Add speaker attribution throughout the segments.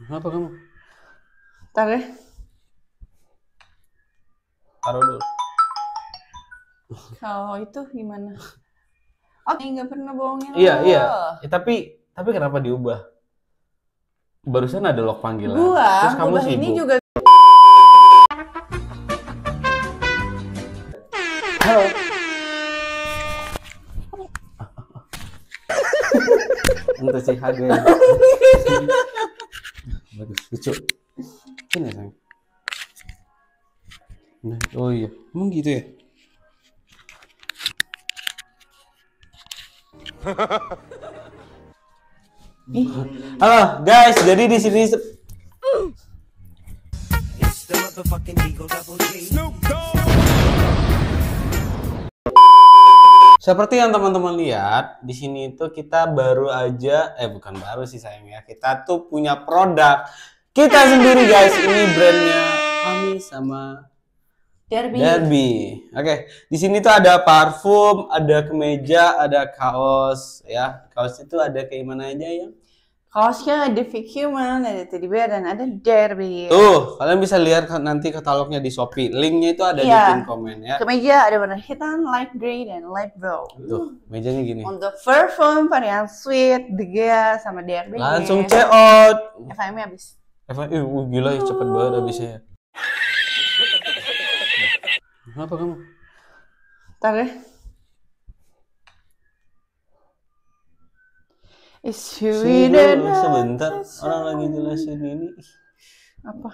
Speaker 1: Kenapa kamu? Ntar deh. Ya. Taruh dulu.
Speaker 2: Kalau itu gimana? Oh, nggak pernah bohongin Iya, iya.
Speaker 1: Ya, tapi tapi kenapa diubah? Barusan ada log panggilan. Gua, Terus kamu sibuk. ini juga Halo. untuk sih, hadir. Ini ya, sayang. Nah, oh iya, emang gitu ya? Halo guys, jadi di sini Seperti yang teman-teman lihat, di sini itu kita baru aja, eh bukan baru sih sayang ya, kita tuh punya produk kita sendiri guys. Ini brandnya kami sama
Speaker 2: Derby. Derby.
Speaker 1: Oke, di sini tuh ada parfum, ada kemeja, ada kaos ya. Kaos itu ada kayak mana aja ya?
Speaker 2: kaosnya kan ada Vicky Human, ada Teddy Bear, dan ada Derby. Tuh,
Speaker 1: kalian bisa lihat kan nanti katalognya di Shopee. Linknya itu ada yeah. di iya. pin komen ya. Kemeja
Speaker 2: ada warna hitam, light grey, dan light brown.
Speaker 1: Tuh, mejanya gini.
Speaker 2: Untuk perfume, varian sweet, degea, sama Derby. Langsung check
Speaker 1: out. FIM habis. FM, uh, gila ya, cepet banget habisnya. Ya.
Speaker 2: Kenapa kamu? Ntar deh. is Sweden. Sebentar, orang
Speaker 1: lagi jelasin ini.
Speaker 2: Apa?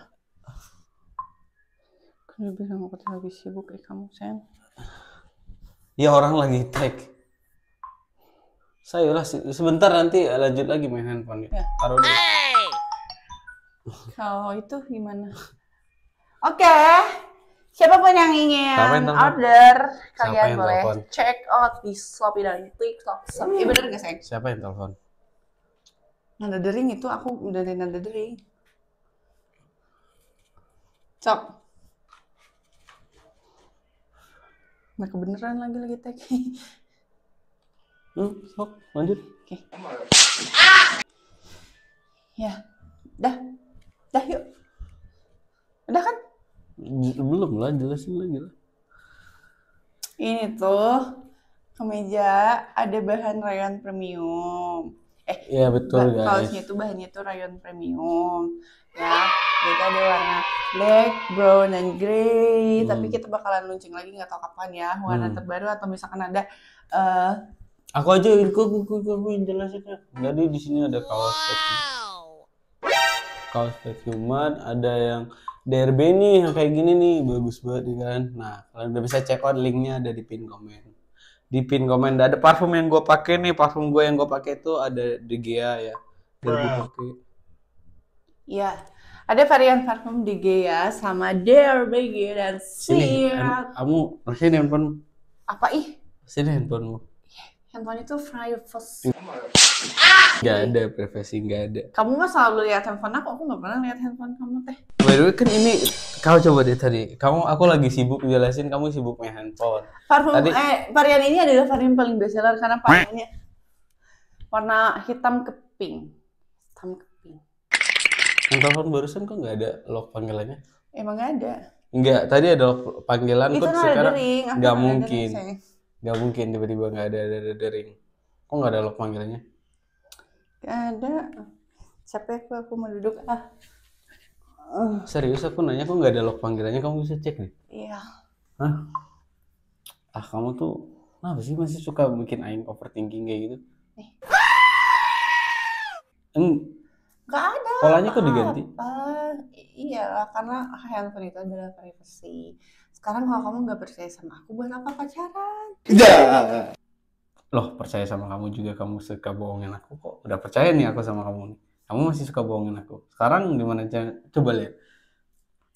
Speaker 2: Kenapa bilang aku lagi sibuk eh kamu Sen.
Speaker 1: Ya orang lagi tag. Saya lah sebentar nanti lanjut lagi main handphone ya. ya. Taruh dulu.
Speaker 2: Kalau itu gimana? Oke. Okay. pun yang ingin yang order, kalian boleh telepon. check out di Shopee dan TikTok. Iya bener gak, Sen?
Speaker 1: Siapa yang telepon?
Speaker 2: Nanda dering itu aku udah dari nanda dering. Cok. Nah kebeneran lagi lagi tag. Hmm, sok, lanjut. Oke. Okay. Ya, dah, dah yuk. Udah kan?
Speaker 1: Belum lah, jelasin
Speaker 2: lagi lah. Ini tuh kemeja ada bahan rayon premium eh iya betul guys kaosnya itu bahannya itu rayon premium ya kita ada warna black brown and gray hmm. tapi kita bakalan launching lagi nggak tahu kapan ya warna hmm. terbaru atau misalkan ada uh, aku
Speaker 1: aja aku aku aku, aku jelasin ya. di sini ada kaos wow. kaos human ada yang DRB nih yang kayak gini nih bagus banget kan nah kalian udah bisa check out linknya ada di pin komen di pin komen ada parfum yang gue pake nih parfum gue yang gue pake itu ada di Gea ya Iya
Speaker 2: ya ada varian parfum di Gea sama Dear Baby dan Sierra
Speaker 1: kamu masih handphone apa ih sini handphonemu
Speaker 2: handphone itu privacy.
Speaker 1: Gak ada privacy, gak ada.
Speaker 2: Kamu mah selalu lihat handphone aku, aku gak pernah lihat handphone kamu teh.
Speaker 1: By the way, kan ini kau coba deh tadi. Kamu aku lagi sibuk jelasin kamu sibuk main handphone. Parfum, tadi... eh,
Speaker 2: varian ini adalah varian paling bestseller karena warnanya warna hitam ke pink. Hitam ke pink.
Speaker 1: Yang telepon barusan kok nggak ada lock panggilannya? Emang nggak ada. Enggak, tadi ada panggilan itu kok sekarang nggak mungkin. Dering, nggak mungkin tiba-tiba nggak ada ada ada dering kok nggak ada log panggilannya
Speaker 2: nggak ada capek ya, aku aku duduk ah eh,
Speaker 1: serius aku nanya kok nggak ada log panggilannya kamu bisa cek nih iya Hah? ah kamu tuh kenapa sih masih suka bikin aing overthinking kayak gitu eh. Eng,
Speaker 2: Gak ada. Polanya kok diganti? Iya, karena handphone itu adalah privasi sekarang kalau kamu nggak percaya sama aku buat apa pacaran
Speaker 1: ya. loh percaya sama kamu juga kamu suka bohongin aku kok udah percaya nih aku sama kamu kamu masih suka bohongin aku sekarang gimana aja coba lihat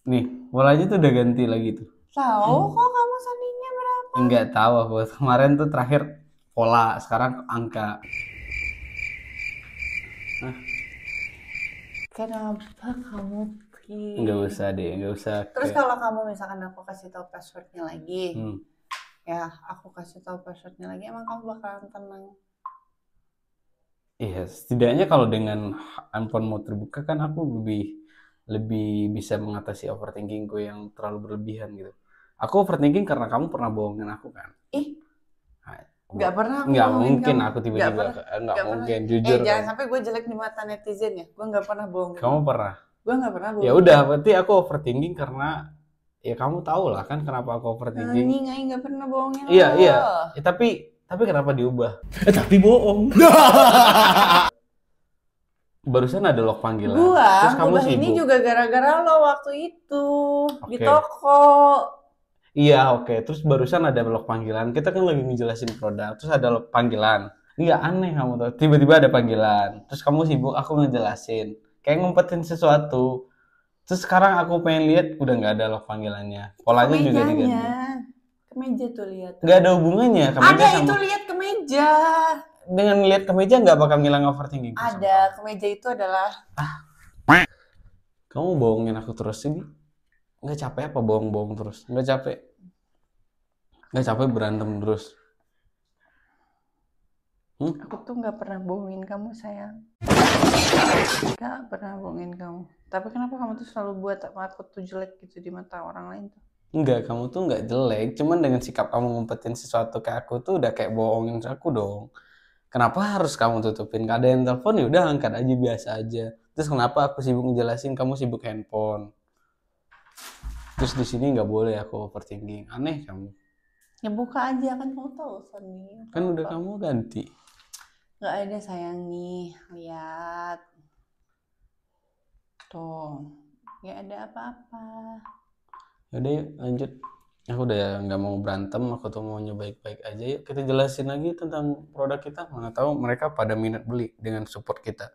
Speaker 1: nih aja tuh udah ganti lagi tuh
Speaker 2: tahu hmm. kok kamu seninya
Speaker 1: berapa nggak tahu aku kemarin tuh terakhir pola sekarang angka nah.
Speaker 2: kenapa kamu lagi nggak hmm.
Speaker 1: usah deh nggak usah terus kayak...
Speaker 2: kalau kamu misalkan aku kasih tahu passwordnya lagi hmm. ya aku kasih tahu passwordnya lagi emang kamu bakalan tenang
Speaker 1: iya yes, setidaknya kalau dengan handphone mau terbuka kan aku lebih lebih bisa mengatasi overthinking gue yang terlalu berlebihan gitu aku overthinking karena kamu pernah bohongin aku kan
Speaker 2: ih Gak pernah Nggak mungkin kamu. aku tiba-tiba
Speaker 1: nggak mungkin pernah. jujur eh, jangan kan?
Speaker 2: sampai gue jelek di mata netizen ya gue nggak pernah bohong kamu pernah gue nggak pernah bohong ya udah
Speaker 1: berarti aku overthinking karena ya kamu tau lah kan kenapa aku overthinking ini
Speaker 2: nggak nggak pernah bohongin iya lo. iya
Speaker 1: ya, tapi tapi kenapa diubah eh, tapi bohong barusan ada lo panggilan gua Terus kamu sibuk. ini juga
Speaker 2: gara-gara lo waktu itu okay. di toko
Speaker 1: Iya, oke. Okay. Terus barusan ada lo panggilan. Kita kan lagi ngejelasin produk. Terus ada lo panggilan. Iya, aneh kamu tuh. Tiba-tiba ada panggilan. Terus kamu sibuk, aku ngejelasin kayak ngumpetin sesuatu terus sekarang aku pengen lihat udah nggak ada loh panggilannya polanya juga diganti
Speaker 2: kemeja tuh lihat
Speaker 1: nggak ada hubungannya kemeja ada sama... itu
Speaker 2: lihat kemeja
Speaker 1: dengan lihat kemeja nggak bakal ngilang overthinking
Speaker 2: ada sama. kemeja itu adalah
Speaker 1: ah. kamu bohongin aku terus ini. nggak capek apa bohong-bohong terus nggak capek nggak capek berantem terus Hmm?
Speaker 2: Aku tuh nggak pernah bohongin kamu sayang. Gak pernah bohongin kamu. Tapi kenapa kamu tuh selalu buat aku tuh jelek gitu di mata orang lain tuh?
Speaker 1: Enggak, kamu tuh nggak jelek. Cuman dengan sikap kamu ngumpetin sesuatu ke aku tuh udah kayak bohongin aku dong. Kenapa harus kamu tutupin? Gak ada yang telepon ya udah angkat aja biasa aja. Terus kenapa aku sibuk ngejelasin kamu sibuk handphone? Terus di sini nggak boleh aku overthinking. Aneh kamu.
Speaker 2: Ya buka aja kan kamu tahu Kan
Speaker 1: udah kamu ganti.
Speaker 2: Gak ada sayang nih, lihat. Tuh, gak ada apa-apa.
Speaker 1: Yaudah lanjut. Aku udah nggak mau berantem, aku tuh maunya baik-baik aja. Yuk kita jelasin lagi tentang produk kita. Mana tahu mereka pada minat beli dengan support kita.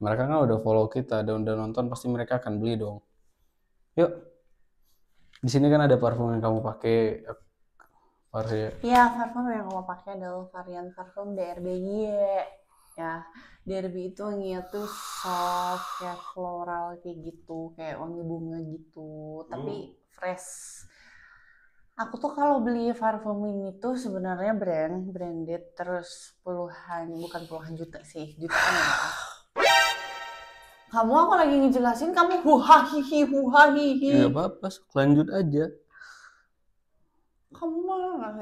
Speaker 1: Mereka kan udah follow kita dan udah nonton, pasti mereka akan beli dong. Yuk, di sini kan ada parfum yang kamu pakai. Ya,
Speaker 2: iya, parfum yang aku pakai adalah varian parfum DRBY. Ya, DRB itu wanginya tuh soft, kayak floral kayak gitu, kayak wangi bunga gitu, hmm. tapi fresh. Aku tuh kalau beli parfum ini tuh sebenarnya brand branded terus puluhan bukan puluhan juta sih jutaan ya. Kamu aku lagi ngejelasin kamu huhahihi huhahihi. Ya
Speaker 1: apa-apa, lanjut aja
Speaker 2: kamu mah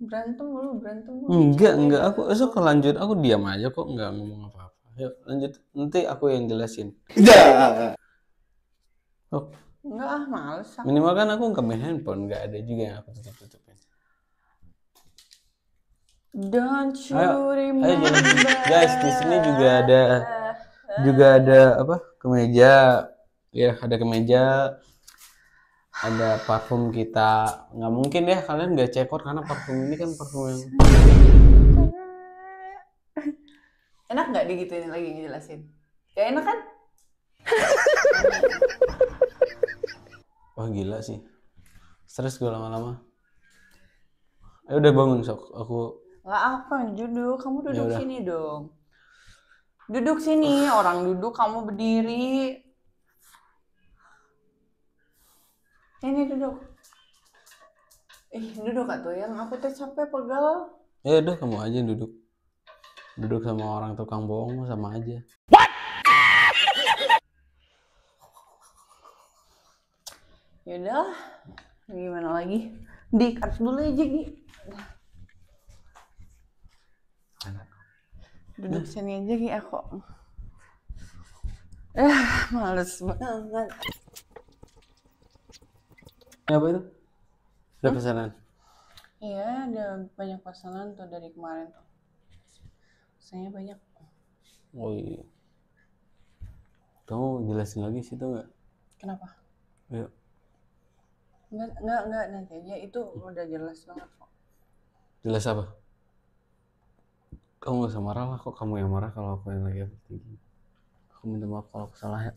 Speaker 2: berantem mulu berantem mulu enggak
Speaker 1: enggak aku esok lanjut aku diam aja kok enggak ngomong apa apa yuk lanjut nanti aku yang jelasin ya
Speaker 2: oh. enggak ah males aku. minimal
Speaker 1: kan aku nggak main handphone enggak ada juga yang aku tutup tutupin
Speaker 2: Don't you ayo, ayo
Speaker 1: guys di sini juga ada juga ada apa kemeja ya ada kemeja ada parfum kita nggak mungkin ya kalian nggak cekor karena parfum ini kan parfum yang
Speaker 2: enak nggak digituin lagi ngejelasin ya enak kan
Speaker 1: wah gila sih stres gue lama-lama eh, udah bangun sok aku
Speaker 2: nggak apa duduk kamu duduk Yaudah. sini dong duduk sini orang duduk kamu berdiri ini duduk ih duduk tuh yang aku teh capek pegal
Speaker 1: ya udah kamu aja yang duduk duduk sama orang tukang bohong sama aja what
Speaker 2: yaudah gimana lagi di kartu dulu aja Gi duduk sini aja Gi aku eh males banget
Speaker 1: apa itu ada hmm? pesanan
Speaker 2: iya ada banyak pesanan tuh dari kemarin tuh saya banyak
Speaker 1: oh iya kamu jelasin lagi sih tuh nggak kenapa ya
Speaker 2: nggak nggak nggak nanti aja itu udah jelas banget kok
Speaker 1: jelas apa kamu gak usah marah lah kok kamu yang marah kalau aku yang lagi overthinking aku minta maaf kalau aku salah ya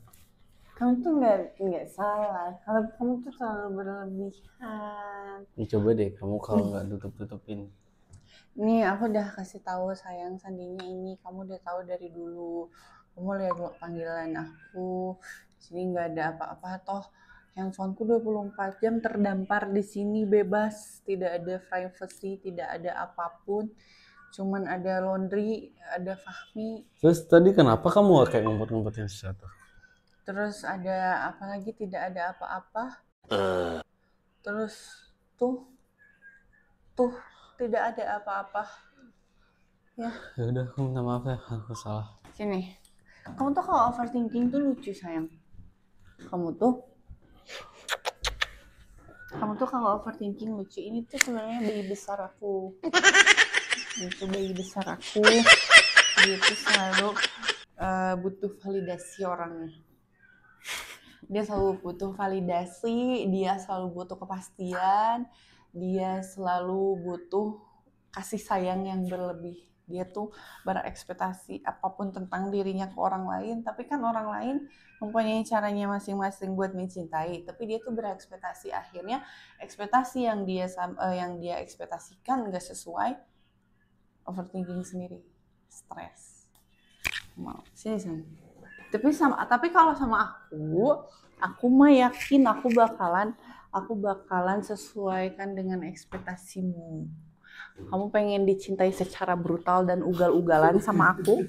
Speaker 2: kamu tuh nggak nggak salah kalau kamu tuh selalu berlebihan
Speaker 1: ya, coba deh kamu kalau nggak tutup tutupin
Speaker 2: nih aku udah kasih tahu sayang sandinya ini kamu udah tahu dari dulu kamu lihat panggilan aku sini nggak ada apa-apa toh handphoneku 24 jam terdampar di sini bebas tidak ada privacy tidak ada apapun cuman ada laundry ada Fahmi
Speaker 1: terus tadi kenapa kamu kayak ngumpet-ngumpetin sesuatu
Speaker 2: terus ada apa lagi tidak ada apa-apa uh. terus tuh tuh tidak ada apa-apa ya
Speaker 1: ya udah aku minta maaf ya aku salah
Speaker 2: sini kamu tuh kalau overthinking tuh lucu sayang kamu tuh kamu tuh kalau overthinking lucu ini tuh sebenarnya bayi besar aku itu bayi besar aku dia tuh selalu uh, butuh validasi orangnya dia selalu butuh validasi dia selalu butuh kepastian dia selalu butuh kasih sayang yang berlebih dia tuh berekspektasi apapun tentang dirinya ke orang lain tapi kan orang lain mempunyai caranya masing-masing buat mencintai tapi dia tuh berekspektasi akhirnya ekspektasi yang dia uh, yang dia ekspektasikan nggak sesuai overthinking sendiri stres mau sini sini tapi sama tapi kalau sama aku aku mah yakin aku bakalan aku bakalan sesuaikan dengan ekspektasimu kamu pengen dicintai secara brutal dan ugal-ugalan sama aku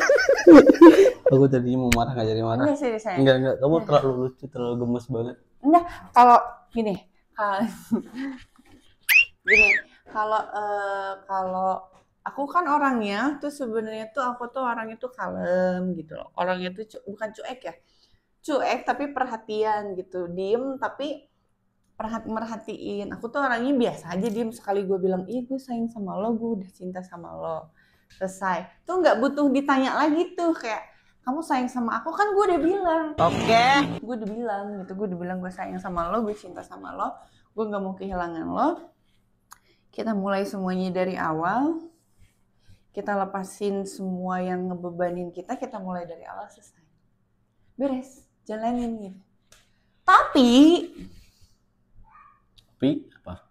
Speaker 1: aku tadinya mau marah jadi marah iya, enggak sih saya enggak enggak kamu iya. terlalu lucu terlalu gemes banget
Speaker 2: enggak kalau gini kalau gini kalau uh, kalau aku kan orangnya tuh sebenarnya tuh aku tuh orangnya tuh kalem gitu loh. Orangnya tuh cu bukan cuek ya. Cuek tapi perhatian gitu. Diem tapi perhati merhatiin aku tuh orangnya biasa aja diem sekali gue bilang iya gue sayang sama lo gue udah cinta sama lo selesai tuh nggak butuh ditanya lagi tuh kayak kamu sayang sama aku kan gue udah bilang oke okay. gue udah bilang gitu gue udah bilang gue sayang sama lo gue cinta sama lo gue nggak mau kehilangan lo kita mulai semuanya dari awal kita lepasin semua yang ngebebanin kita, kita mulai dari awal selesai. Beres, jalanin gitu. Tapi
Speaker 1: Tapi apa?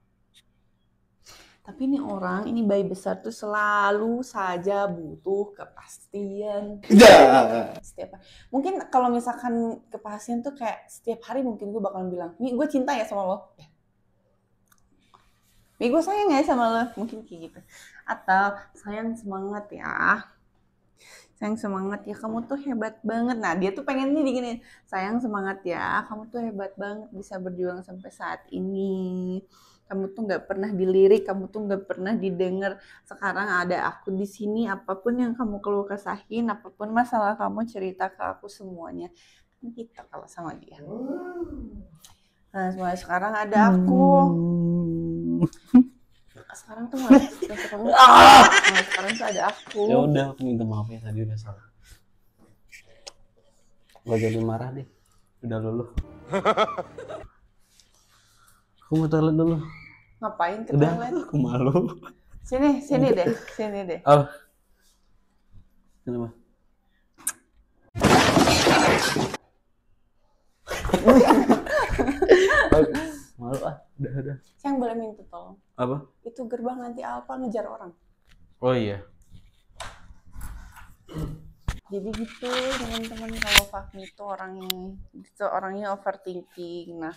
Speaker 2: Tapi ini orang, ini bayi besar tuh selalu saja butuh kepastian. Ya. Setiap hari. Mungkin kalau misalkan kepastian tuh kayak setiap hari mungkin gue bakalan bilang, Mi gue cinta ya sama lo. Ya. Mi gue sayang ya sama lo. Mungkin kayak gitu atau sayang semangat ya sayang semangat ya kamu tuh hebat banget nah dia tuh pengen ini gini sayang semangat ya kamu tuh hebat banget bisa berjuang sampai saat ini kamu tuh nggak pernah dilirik, kamu tuh nggak pernah didengar. Sekarang ada aku di sini, apapun yang kamu keluh kesahin, apapun masalah kamu cerita ke aku semuanya. Kan kita gitu kalau sama dia. Nah, semuanya sekarang ada aku. Hmm sekarang tuh nggak suka kamu ah! nah, sekarang tuh ada aku ya udah
Speaker 1: aku minta maaf ya tadi udah salah gak jadi marah deh udah lulu aku mau toilet dulu
Speaker 2: ngapain ke udah, toilet aku malu sini sini deh sini deh
Speaker 1: oh kenapa malu ah udah udah
Speaker 2: siang boleh minta tolong apa itu gerbang nanti apa ngejar orang. Oh iya. Jadi gitu teman-teman kalau Fahmi itu orang itu orangnya overthinking. Nah,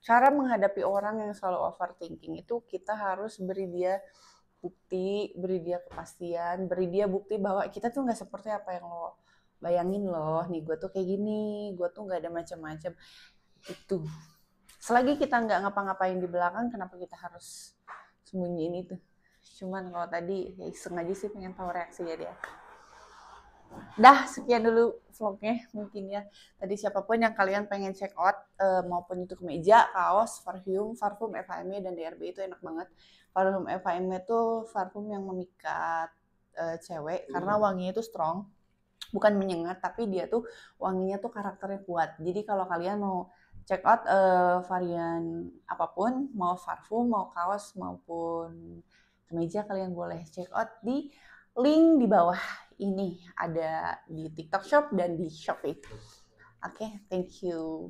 Speaker 2: cara menghadapi orang yang selalu overthinking itu kita harus beri dia bukti, beri dia kepastian, beri dia bukti bahwa kita tuh nggak seperti apa yang lo bayangin loh. Nih gue tuh kayak gini, gue tuh nggak ada macam-macam. Itu selagi kita nggak ngapa-ngapain di belakang, kenapa kita harus sembunyiin itu cuman kalau tadi ya iseng aja sih pengen tahu reaksinya dia dah sekian dulu vlognya mungkin ya tadi siapapun yang kalian pengen check out e, maupun itu kemeja kaos parfum parfum FHM dan DRB itu enak banget parfum FHM itu parfum yang memikat eh, cewek hmm. karena wanginya itu strong bukan menyengat tapi dia tuh wanginya tuh karakternya kuat jadi kalau kalian mau check out uh, varian apapun, mau parfum, mau kaos maupun kemeja kalian boleh check out di link di bawah ini ada di TikTok Shop dan di Shopee. Oke, okay, thank you.